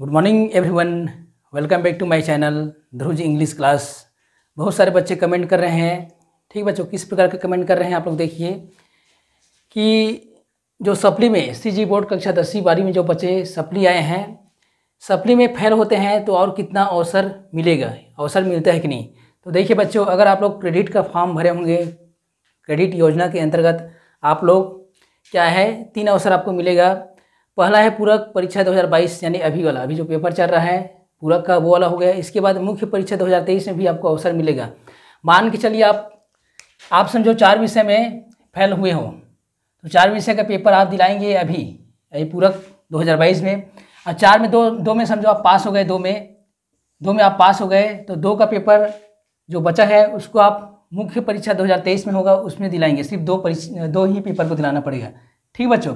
good morning everyone welcome back to my channel G English class बहुत सारे बच्चे comment कर रहे हैं ठीक है बच्चों किस प्रकार के कमेंट कर रहे हैं आप लोग देखिए कि जो सप्ली में सी बोर्ड कक्षा दसवीं बारहवीं में जो बच्चे सप्ली आए हैं सप्ली में फेल होते हैं तो और कितना अवसर मिलेगा अवसर मिलता है कि नहीं तो देखिए बच्चों अगर आप लोग क्रेडिट का फॉर्म भरे होंगे क्रेडिट योजना के अंतर्गत आप लोग क्या है तीन अवसर आपको मिलेगा पहला है पूरक परीक्षा 2022 यानी अभी वाला अभी जो पेपर चल रहा है पूरक का वो वाला हो गया इसके बाद मुख्य परीक्षा 2023 में भी आपको अवसर मिलेगा मान के चलिए आप आप समझो चार विषय में फैल हुए हों तो चार विषय का पेपर आप दिलाएंगे अभी अभी पूरक 2022 में और चार में दो दो में समझो आप पास हो गए दो में दो में आप पास हो गए तो दो का पेपर जो बचा है उसको आप मुख्य परीक्षा 2023 में होगा उसमें दिलाएंगे सिर्फ दो परीक्षा दो ही पेपर को दिलाना पड़ेगा ठीक बच्चों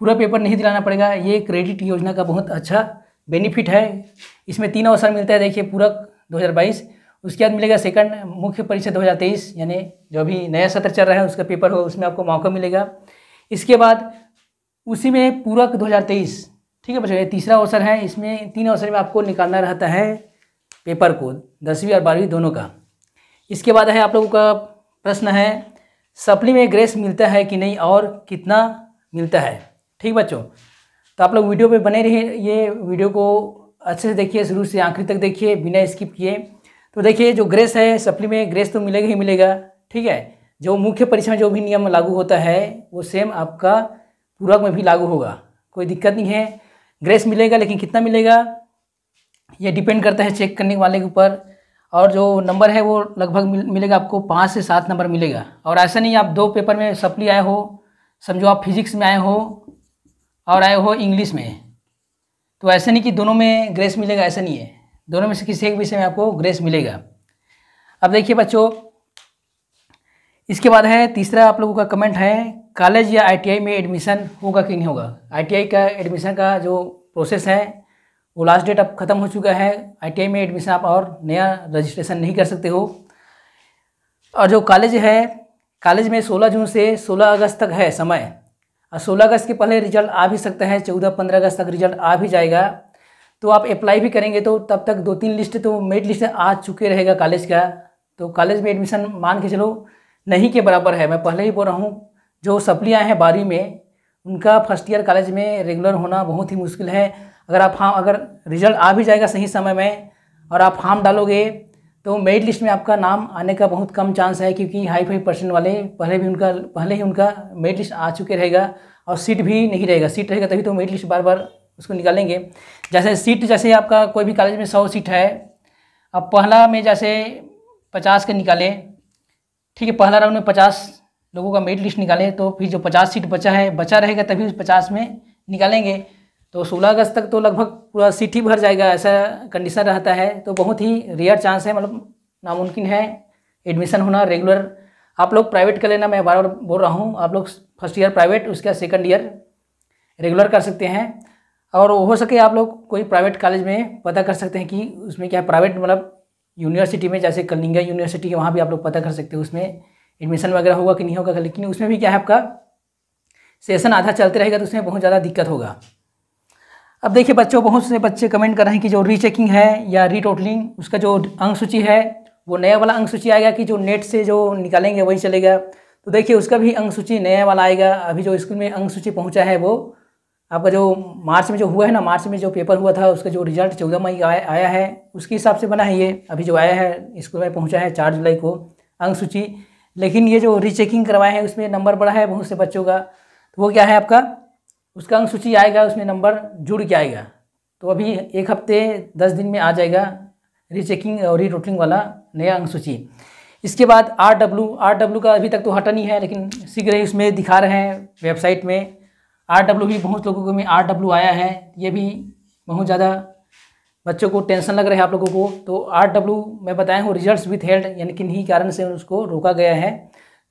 पूरा पेपर नहीं दिलाना पड़ेगा ये क्रेडिट योजना का बहुत अच्छा बेनिफिट है इसमें तीन अवसर मिलता है देखिए पूरक 2022 उसके बाद मिलेगा सेकंड मुख्य परीक्षा 2023 यानी जो अभी नया सत्र चल रहा है उसका पेपर हो उसमें आपको मौका मिलेगा इसके बाद उसी में पूरक 2023 ठीक है बच्चों ये तीसरा अवसर है इसमें तीन अवसर में आपको निकालना रहता है पेपर को दसवीं और बारहवीं दोनों का इसके बाद है आप लोगों का प्रश्न है सप्ली में ग्रेस मिलता है कि नहीं और कितना मिलता है ठीक बच्चों तो आप लोग वीडियो पे बने रहिए ये वीडियो को अच्छे से देखिए शुरू से आखिरी तक देखिए बिना स्किप किए तो देखिए जो ग्रेस है सप्ली में ग्रेस तो मिलेगा ही मिलेगा ठीक है जो मुख्य परीक्षा में जो भी नियम लागू होता है वो सेम आपका पूरक में भी लागू होगा कोई दिक्कत नहीं है ग्रेस मिलेगा लेकिन कितना मिलेगा ये डिपेंड करता है चेक करने वाले के ऊपर और जो नंबर है वो लगभग मिलेगा आपको पाँच से सात नंबर मिलेगा और ऐसा नहीं आप दो पेपर में सप्ली आए हो समझो आप फिजिक्स में आए हो और आए हो इंग्लिश में तो ऐसा नहीं कि दोनों में ग्रेस मिलेगा ऐसा नहीं है दोनों में से किसी एक विषय में आपको ग्रेस मिलेगा अब देखिए बच्चों इसके बाद है तीसरा आप लोगों का कमेंट है कॉलेज या आईटीआई में एडमिशन होगा कि नहीं होगा आईटीआई का एडमिशन का जो प्रोसेस है वो लास्ट डेट अब ख़त्म हो चुका है आईटीआई में एडमिशन आप और नया रजिस्ट्रेशन नहीं कर सकते हो और जो कॉलेज है कॉलेज में 16 जून से 16 अगस्त तक है समय सोलह अगस्त के पहले रिजल्ट आ भी सकता है चौदह पंद्रह अगस्त तक रिजल्ट आ भी जाएगा तो आप अप्लाई भी करेंगे तो तब तक दो तीन लिस्ट तो मेरिट लिस्ट आ चुके रहेगा कॉलेज का तो कॉलेज में एडमिशन मान के चलो नहीं के बराबर है मैं पहले ही बोल रहा हूँ जो सप्लियाँ हैं बारी में उनका फर्स्ट ईयर कॉलेज में रेगुलर होना बहुत ही मुश्किल है अगर आप फार्म हाँ, अगर रिजल्ट आ भी जाएगा सही समय में और आप फार्म डालोगे तो मेरिट लिस्ट में आपका नाम आने का बहुत कम चांस है क्योंकि हाई फाइव परसेंट वाले पहले भी उनका पहले ही उनका मेरिट लिस्ट आ चुके रहेगा और सीट भी नहीं रहेगा सीट रहेगा तभी तो मेरिट लिस्ट बार बार उसको निकालेंगे जैसे सीट जैसे आपका कोई भी कॉलेज में सौ सीट है अब पहला में जैसे पचास के निकालें ठीक है पहला राउंड में पचास लोगों का मेरिट लिस्ट निकालें तो फिर जो पचास सीट बचा है बचा रहेगा तभी उस पचास में निकालेंगे तो 16 अगस्त तक तो लगभग पूरा सिटी भर जाएगा ऐसा कंडीशन रहता है तो बहुत ही रेयर चांस है मतलब नामुमकिन है एडमिशन होना रेगुलर आप लोग प्राइवेट कर लेना मैं बार बार बोल रहा हूँ आप लोग फर्स्ट ईयर प्राइवेट उसके बाद सेकेंड ईयर रेगुलर कर सकते हैं और हो सके आप लोग कोई प्राइवेट कॉलेज में पता कर सकते हैं कि उसमें क्या प्राइवेट मतलब यूनिवर्सिटी में जैसे कलिंगा यूनिवर्सिटी है वहाँ भी आप लोग पता कर सकते हैं उसमें एडमिशन वगैरह होगा कि नहीं होगा लेकिन उसमें भी क्या है आपका सेशन आधा चलते रहेगा तो उसमें बहुत ज़्यादा दिक्कत होगा अब देखिए बच्चों बहुत से बच्चे कमेंट कर रहे हैं कि जो रीचेकिंग है या रीटोटलिंग उसका जो अंक सूची है वो नया वाला अंक सूची आएगा कि जो नेट से जो निकालेंगे वही चलेगा तो देखिए उसका भी अंक सूची नया वाला आएगा अभी जो स्कूल में अंक सूची पहुँचा है वो आपका जो मार्च में जो हुआ है ना मार्च में जो पेपर हुआ था उसका जो रिजल्ट चौदह मई का आया है उसके हिसाब से बना है ये अभी जो आया है स्कूल में पहुँचा है चार जुलाई को अंक सूची लेकिन ये जो रीचेकिंग करवाए हैं उसमें नंबर बढ़ा है बहुत से बच्चों का तो वो क्या है आपका उसका अंक सूची आएगा उसमें नंबर जुड़ के आएगा तो अभी एक हफ्ते दस दिन में आ जाएगा रीचेकिंग और रीटोटलिंग वाला नया अंक सूची इसके बाद आर डब्लू आर डब्लू का अभी तक तो हटा नहीं है लेकिन शीघ्र ही उसमें दिखा रहे हैं वेबसाइट में आर डब्लू भी बहुत लोगों को में आर डब्ल्यू आया है ये भी बहुत ज़्यादा बच्चों को टेंशन लग रहा है आप लोगों को तो आर डब्लू मैं बताया हूँ रिजल्ट विथ हेल्ड यानी कि कारण से उसको रोका गया है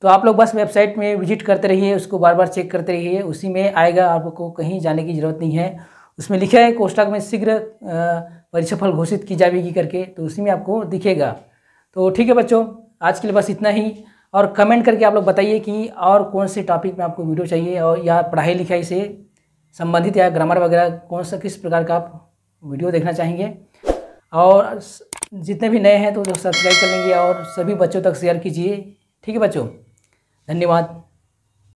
तो आप लोग बस वेबसाइट में विजिट करते रहिए उसको बार बार चेक करते रहिए उसी में आएगा आपको कहीं जाने की ज़रूरत नहीं है उसमें लिखा है कोष्टक में शीघ्र परीक्षाफल घोषित की जाएगी करके तो उसी में आपको दिखेगा तो ठीक है बच्चों आज के लिए बस इतना ही और कमेंट करके आप लोग बताइए कि और कौन से टॉपिक में आपको वीडियो चाहिए और या पढ़ाई लिखाई से संबंधित या ग्रामर वगैरह कौन सा किस प्रकार का आप वीडियो देखना चाहेंगे और जितने भी नए हैं तो सब्सक्राइब कर लेंगे और सभी बच्चों तक शेयर कीजिए ठीक है बच्चों धन्यवाद